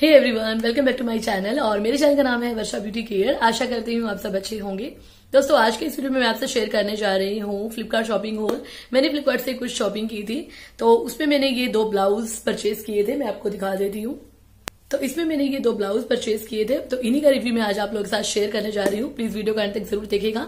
hey everyone welcome back to my channel और मेरे channel का नाम है वर्षा ब्यूटी केयर आशा करती हूँ आप सब अच्छे होंगे दोस्तों आज के इस वीडियो में मैं आपसे शेयर करने जा रही हूँ फ्लिपकार्ट शॉपिंग हॉल मैंने फ्लिपकार्ट से कुछ शॉपिंग की थी तो उसमें मैंने ये दो ब्लाउज परचेज किए थे मैं आपको दिखा देती हूँ तो इसमें मैंने ये दो ब्लाउज परचेज किए थे तो इन्हीं का रिव्यू मैं आज आप लोगों के साथ शेयर करने जा रही हूँ प्लीज वीडियो का अंत तक जरूर देखेगा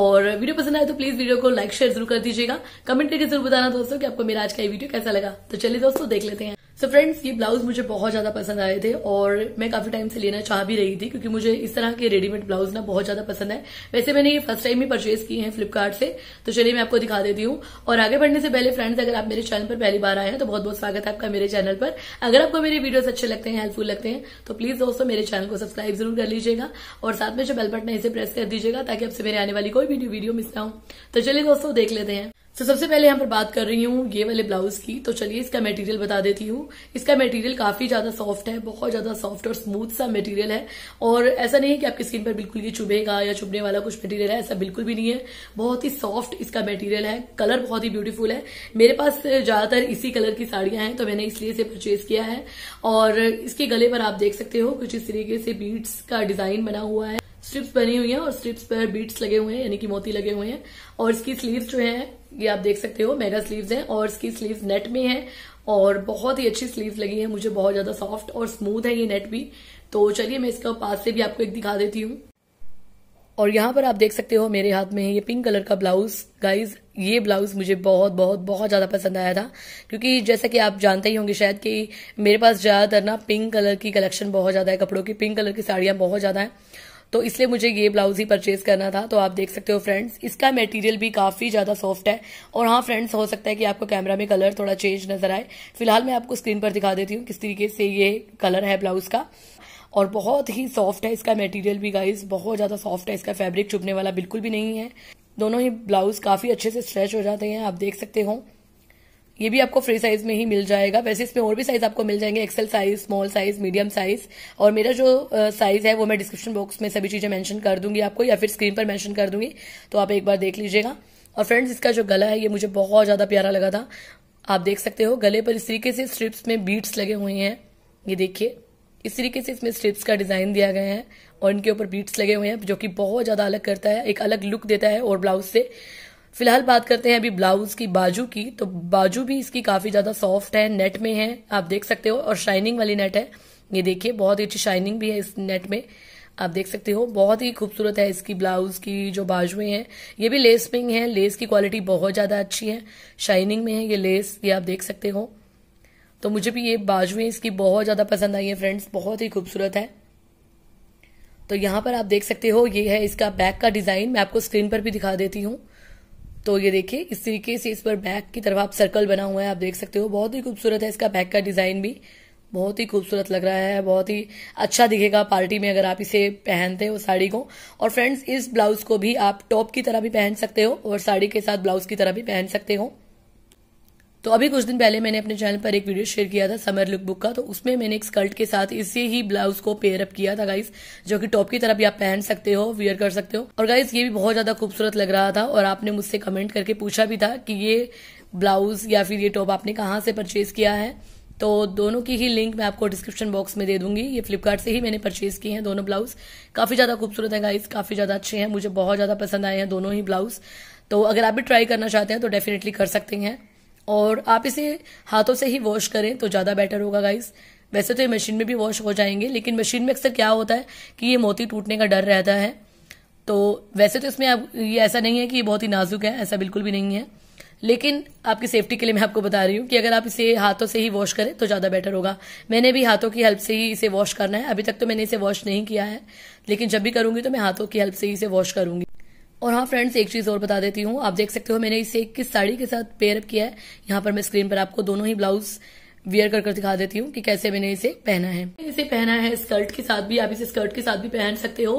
और वीडियो पसंद आए तो प्लीज वीडियो को लाइक शेयर जरूर कर दीजिएगा कमेंट करके जरूर बताना दोस्तों कि आपको मेरा आज का ये वीडियो कैसा लगा तो चलिए दोस्तों देख लेते हैं सो so फ्रेंड्स ये ब्लाउज मुझे बहुत ज्यादा पसंद आए थे और मैं काफी टाइम से लेना चाह भी रही थी क्योंकि मुझे इस तरह के रेडीमेड ब्लाउज ना बहुत ज्यादा पसंद है वैसे मैंने ये फर्स्ट टाइम ही परचेज किए हैं फ्लिपकार्ट से तो चलिए मैं आपको दिखा देती हूँ और आगे बढ़ने से पहले फ्रेंड्स अगर आप मेरे चैनल पर पहली बार आए हैं तो बहुत बहुत स्वागत है आपका मेरे चैनल पर अगर आपको मेरे वीडियोज अच्छे लगते हैं हेल्पफुल लगते हैं तो प्लीज दोस्तों मेरे चैनल को सब्सक्राइब जरूर कर लीजिएगा और साथ में जो बेल बटन है इसे प्रेस कर दीजिएगा ताकि आपसे मेरे आने वाली कोई भी वीडियो मिस ना हो तो चलिए दोस्तों देख लेते हैं तो सबसे पहले यहाँ पर बात कर रही हूँ ये वाले ब्लाउज की तो चलिए इसका मटेरियल बता देती हूँ इसका मटेरियल काफी ज्यादा सॉफ्ट है बहुत ज्यादा सॉफ्ट और स्मूथ सा मटेरियल है और ऐसा नहीं है कि आपकी स्किन पर बिल्कुल ये चुभेगा या चुभने वाला कुछ मटेरियल है ऐसा बिल्कुल भी नहीं है बहुत ही सॉफ्ट इसका मेटीरियल है कलर बहुत ही ब्यूटीफुल है मेरे पास ज्यादातर इसी कलर की साड़ियां हैं तो मैंने इसलिए इसे परचेज किया है और इसके गले पर आप देख सकते हो कुछ इस तरीके से बीट्स का डिजाइन बना हुआ है स्ट्रिप्स बनी हुई हैं और स्ट्रिप्स पर बीट्स लगे हुए हैं यानी कि मोती लगे हुए हैं और इसकी स्लीव्स जो हैं ये आप देख सकते हो मेगा स्लीव्स हैं और इसकी स्लीव्स नेट में हैं और बहुत ही अच्छी स्लीव्स लगी हैं मुझे बहुत ज्यादा सॉफ्ट और स्मूथ है ये नेट भी तो चलिए मैं इसका पास से भी आपको एक दिखा देती हूँ और यहाँ पर आप देख सकते हो मेरे हाथ में है ये पिंक कलर का ब्लाउज गाइज ये ब्लाउज मुझे बहुत बहुत बहुत ज़्यादा पसंद आया था क्योंकि जैसा कि आप जानते ही होंगे शायद कि मेरे पास ज़्यादातर ना पिंक कलर की कलेक्शन बहुत ज़्यादा है कपड़ों की पिंक कलर की साड़ियां बहुत ज़्यादा हैं तो इसलिए मुझे ये ब्लाउज ही परचेज करना था तो आप देख सकते हो फ्रेंड्स इसका मेटीरियल भी काफी ज्यादा सॉफ्ट है और हाँ फ्रेंड्स हो सकता है कि आपको कैमरा में कलर थोड़ा चेंज नजर आए फिलहाल मैं आपको स्क्रीन पर दिखा देती हूँ किस तरीके से ये कलर है ब्लाउज का और बहुत ही सॉफ्ट है इसका मटेरियल भी गाइज बहुत ज्यादा सॉफ्ट है इसका फेब्रिक चुभने वाला बिल्कुल भी नहीं है दोनों ही ब्लाउज काफी अच्छे से स्ट्रेच हो जाते हैं आप देख सकते हो ये भी आपको फ्री साइज में ही मिल जाएगा वैसे इसमें और भी साइज आपको मिल जाएंगे XL size small size medium size और मेरा जो साइज है वो मैं डिस्क्रिप्शन बॉक्स में सभी चीजें मेंशन कर दूंगी आपको या फिर स्क्रीन पर मेंशन कर दूंगी तो आप एक बार देख लीजिएगा और फ्रेंड्स इसका जो गला है ये मुझे बहुत ज्यादा प्यारा लगा था आप देख सकते हो गले पर इस तरीके से स्ट्रिप्स में बीट्स लगे हुए हैं ये देखिए इस तरीके से इसमें स्ट्रिप्स का डिजाइन दिया गया है और इनके ऊपर बीट्स लगे हुए हैं जो कि बहुत ज्यादा अलग करता है एक अलग लुक देता है और ब्लाउज से फिलहाल बात करते हैं अभी ब्लाउज की बाजू की तो बाजू भी इसकी काफी ज्यादा सॉफ्ट है नेट में है आप देख सकते हो और शाइनिंग वाली नेट है ये देखिए बहुत ही अच्छी शाइनिंग भी है इस नेट में आप देख सकते हो बहुत ही खूबसूरत है इसकी ब्लाउज की जो बाजुएं हैं ये भी लेस पिंग है लेस की क्वालिटी बहुत ज्यादा अच्छी है शाइनिंग में है ये लेस ये आप देख सकते हो तो मुझे भी ये बाजुएं इसकी बहुत ज्यादा पसंद आई है फ्रेंड्स बहुत ही खूबसूरत है तो यहां पर आप देख सकते हो ये है इसका बैक का डिजाइन मैं आपको स्क्रीन पर भी दिखा देती हूँ तो ये देखिए इस तरीके से इस पर बैक की तरफ आप सर्कल बना हुआ है आप देख सकते हो बहुत ही खूबसूरत है इसका बैक का डिजाइन भी बहुत ही खूबसूरत लग रहा है बहुत ही अच्छा दिखेगा पार्टी में अगर आप इसे पहनते हो साड़ी को और फ्रेंड्स इस ब्लाउज को भी आप टॉप की तरह भी पहन सकते हो और साड़ी के साथ ब्लाउज की तरह भी पहन सकते हो तो अभी कुछ दिन पहले मैंने अपने चैनल पर एक वीडियो शेयर किया था समर लुक बुक का तो उसमें मैंने एक स्कर्ट के साथ इसी ही ब्लाउज को पेयर अप किया था गाइस जो कि टॉप की तरफ भी आप पहन सकते हो वियर कर सकते हो और गाइस ये भी बहुत ज्यादा खूबसूरत लग रहा था और आपने मुझसे कमेंट करके पूछा भी था कि ये ब्लाउज या फिर ये टॉप आपने कहाँ से परचेज किया है तो दोनों की ही लिंक मैं आपको डिस्क्रिप्शन बॉक्स में दे दूंगी ये फ्लिपकार्ट से ही मैंने परचेज किए हैं दोनों ब्लाउज काफी ज्यादा खूबसूरत है गाइस काफी ज्यादा अच्छे हैं मुझे बहुत ज्यादा पसंद आए हैं दोनों ही ब्लाउज तो अगर आप भी ट्राई करना चाहते हैं तो डेफिनेटली कर सकते हैं और आप इसे हाथों से ही वॉश करें तो ज़्यादा बेटर होगा गाइस वैसे तो ये मशीन में भी वॉश हो जाएंगे लेकिन मशीन में अक्सर क्या होता है कि ये मोती टूटने का डर रहता है तो वैसे तो इसमें आप ये ऐसा नहीं है कि ये बहुत ही नाजुक है ऐसा बिल्कुल भी नहीं है लेकिन आपकी सेफ्टी के लिए मैं आपको बता रही हूँ कि अगर आप इसे हाथों से ही वॉश करें तो ज़्यादा बेटर होगा मैंने भी हाथों की हेल्प से ही इसे वॉश करना है अभी तक तो मैंने इसे वॉश नहीं किया है लेकिन जब भी करूंगी तो मैं हाथों की हेल्प से ही इसे वॉश करूंगी और हाँ फ्रेंड्स एक चीज और बता देती हूँ आप देख सकते हो मैंने इसे किस साड़ी के साथ पेयरअप किया है यहाँ पर मैं स्क्रीन पर आपको दोनों ही ब्लाउज वियर कर कर दिखा देती हूँ कि कैसे मैंने इसे पहना है इसे पहना है स्कर्ट के साथ भी आप इसे स्कर्ट के साथ भी पहन सकते हो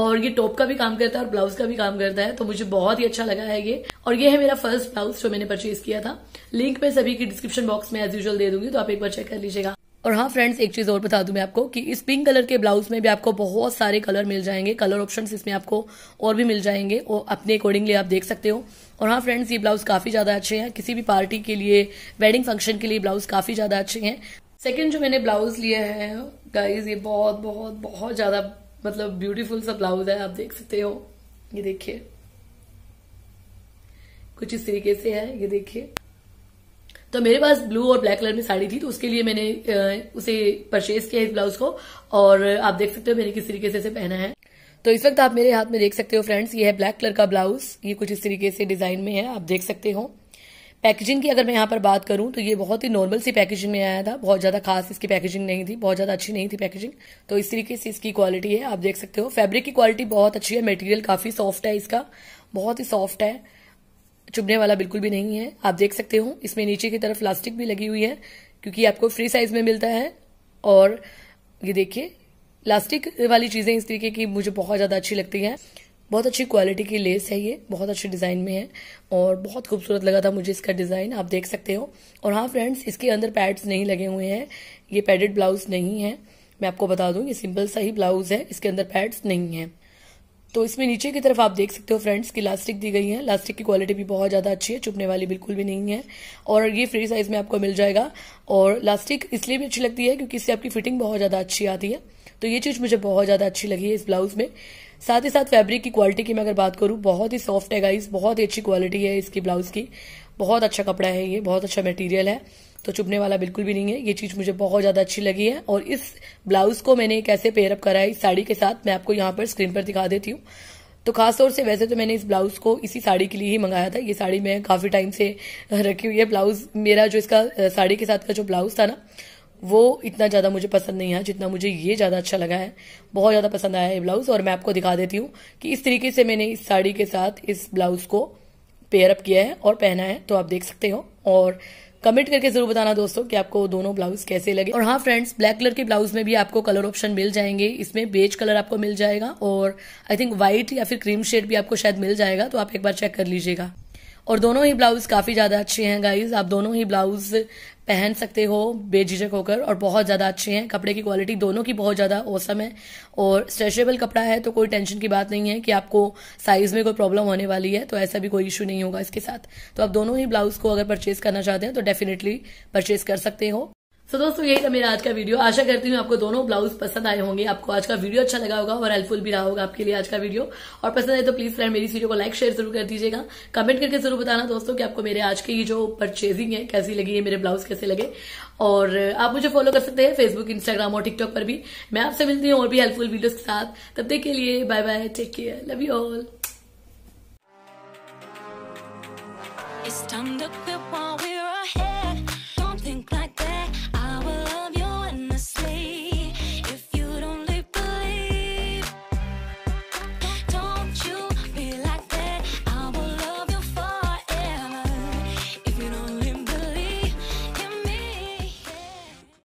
और ये टॉप का भी काम करता है और ब्लाउज का भी काम करता है तो मुझे बहुत ही अच्छा लगा है ये और ये है मेरा फर्स्ट ब्लाउज जो मैंने परचेज किया था लिंक मैं सभी की डिस्क्रिप्शन बॉक्स में एज यूजल दे दूंगी तो आप एक बार चेक कर लीजिएगा और हाँ फ्रेंड्स एक चीज़ और बता दूं मैं आपको कि इस पिंक कलर के ब्लाउज में भी आपको बहुत सारे कलर मिल जाएंगे कलर ऑप्शंस इसमें आपको और भी मिल जाएंगे और अपने अकॉर्डिंगली आप देख सकते हो और हाँ फ्रेंड्स ये ब्लाउज काफ़ी ज़्यादा अच्छे हैं किसी भी पार्टी के लिए वेडिंग फंक्शन के लिए ब्लाउज काफ़ी ज़्यादा अच्छे हैं सेकेंड जो मैंने ब्लाउज लिया है गाइज ये बहुत बहुत बहुत ज़्यादा मतलब ब्यूटीफुल सा ब्लाउज है आप देख सकते हो ये देखिए कुछ इस तरीके से है ये देखिए तो मेरे पास ब्लू और ब्लैक कलर में साड़ी थी तो उसके लिए मैंने उसे परचेज किया इस ब्लाउज को और आप देख सकते हो मैंने किस तरीके से इसे पहना है तो इस वक्त आप मेरे हाथ में देख सकते हो फ्रेंड्स ये है ब्लैक कलर का ब्लाउज ये कुछ इस तरीके से डिजाइन में है आप देख सकते हो पैकेजिंग की अगर मैं यहाँ पर बात करूं तो ये बहुत ही नॉर्मल सी पैकेजिंग में आया था बहुत ज़्यादा खास इसकी पैकेजिंग नहीं थी बहुत ज़्यादा अच्छी नहीं थी पैकेजिंग तो इस तरीके से इसकी क्वालिटी है आप देख सकते हो फैब्रिक की क्वालिटी बहुत अच्छी है मटेरियल काफ़ी सॉफ्ट है इसका बहुत ही सॉफ्ट है चुभने वाला बिल्कुल भी नहीं है आप देख सकते हो इसमें नीचे की तरफ प्लास्टिक भी लगी हुई है क्योंकि आपको फ्री साइज में मिलता है और ये देखिए प्लास्टिक वाली चीजें इस तरीके की मुझे बहुत ज्यादा अच्छी लगती है बहुत अच्छी क्वालिटी की लेस है ये बहुत अच्छे डिज़ाइन में है और बहुत खूबसूरत लगा था मुझे इसका डिज़ाइन आप देख सकते हो और हाँ फ्रेंड्स इसके अंदर पैड्स नहीं लगे हुए हैं ये पैडेड ब्लाउज नहीं है मैं आपको बता दूं ये सिंपल सा ही ब्लाउज है इसके अंदर पैड्स नहीं है तो इसमें नीचे की तरफ आप देख सकते हो फ्रेंड्स की लास्टिक दी गई है लास्टिक की क्वालिटी भी बहुत ज़्यादा अच्छी है चुपने वाली बिल्कुल भी नहीं है और ये फ्री साइज़ में आपको मिल जाएगा और लास्टिक इसलिए भी अच्छी लगती है क्योंकि इससे आपकी फिटिंग बहुत ज़्यादा अच्छी आती है तो ये चीज़ मुझे बहुत ज़्यादा अच्छी लगी है इस ब्लाउज़ में साथ ही साथ फैब्रिक की क्वालिटी की मैं अगर बात करूं बहुत ही सॉफ्ट है गाइस बहुत ही अच्छी क्वालिटी है इसकी ब्लाउज़ की बहुत अच्छा कपड़ा है ये बहुत अच्छा मटेरियल है तो चुभने वाला बिल्कुल भी नहीं है ये चीज मुझे बहुत ज्यादा अच्छी लगी है और इस ब्लाउज को मैंने कैसे पेयरअप करा है इस साड़ी के साथ मैं आपको यहाँ पर स्क्रीन पर दिखा देती हूँ तो खास तौर से वैसे तो मैंने इस ब्लाउज को इसी साड़ी के लिए ही मंगाया था ये साड़ी मैं काफी टाइम से रखी हुई है ब्लाउज मेरा जो इसका साड़ी के साथ का जो ब्लाउज था ना वो इतना ज़्यादा मुझे पसंद नहीं आया जितना मुझे ये ज़्यादा अच्छा लगा है बहुत ज़्यादा पसंद आया है ब्लाउज और मैं आपको दिखा देती हूँ कि इस तरीके से मैंने इस साड़ी के साथ इस ब्लाउज को पेयरअप किया है और पहना है तो आप देख सकते हो और कमेंट करके जरूर बताना दोस्तों कि आपको दोनों ब्लाउज कैसे लगे और हाँ फ्रेंड्स ब्लैक कलर के ब्लाउज में भी आपको कलर ऑप्शन मिल जाएंगे इसमें बेज कलर आपको मिल जाएगा और आई थिंक व्हाइट या फिर क्रीम शेड भी आपको शायद मिल जाएगा तो आप एक बार चेक कर लीजिएगा और दोनों ही ब्लाउज काफी ज्यादा अच्छे हैं गाइज आप दोनों ही ब्लाउज पहन सकते हो बेझिझक होकर और बहुत ज़्यादा अच्छे हैं कपड़े की क्वालिटी दोनों की बहुत ज़्यादा औसम है और स्ट्रेचेबल कपड़ा है तो कोई टेंशन की बात नहीं है कि आपको साइज़ में कोई प्रॉब्लम होने वाली है तो ऐसा भी कोई इशू नहीं होगा इसके साथ तो आप दोनों ही ब्लाउज़ को अगर परचेज़ करना चाहते हैं तो डेफिनेटली परचेज़ कर सकते हो सो so, दोस्तों यही था मेरा आज का वीडियो आशा करती हूँ आपको दोनों ब्लाउज पसंद आए होंगे आपको आज का वीडियो अच्छा लगा होगा और हेल्पफुल भी रहा होगा आपके लिए आज का वीडियो और पसंद आए तो प्लीज फ्रेंड मेरी वीडियो को लाइक शेयर जरूर कर दीजिएगा कमेंट करके जरूर बताना दोस्तों कि आपको मेरे आज की जो परचेजिंग है कैसी लगी है मेरे ब्लाउज कैसे लगे और आप मुझे फॉलो कर सकते हैं फेसबुक इंस्टाग्राम और टिकटॉक पर भी मैं आपसे मिलती हूँ और भी हेल्पफुल वीडियोज के साथ तब तक के लिए bye bye take care love you all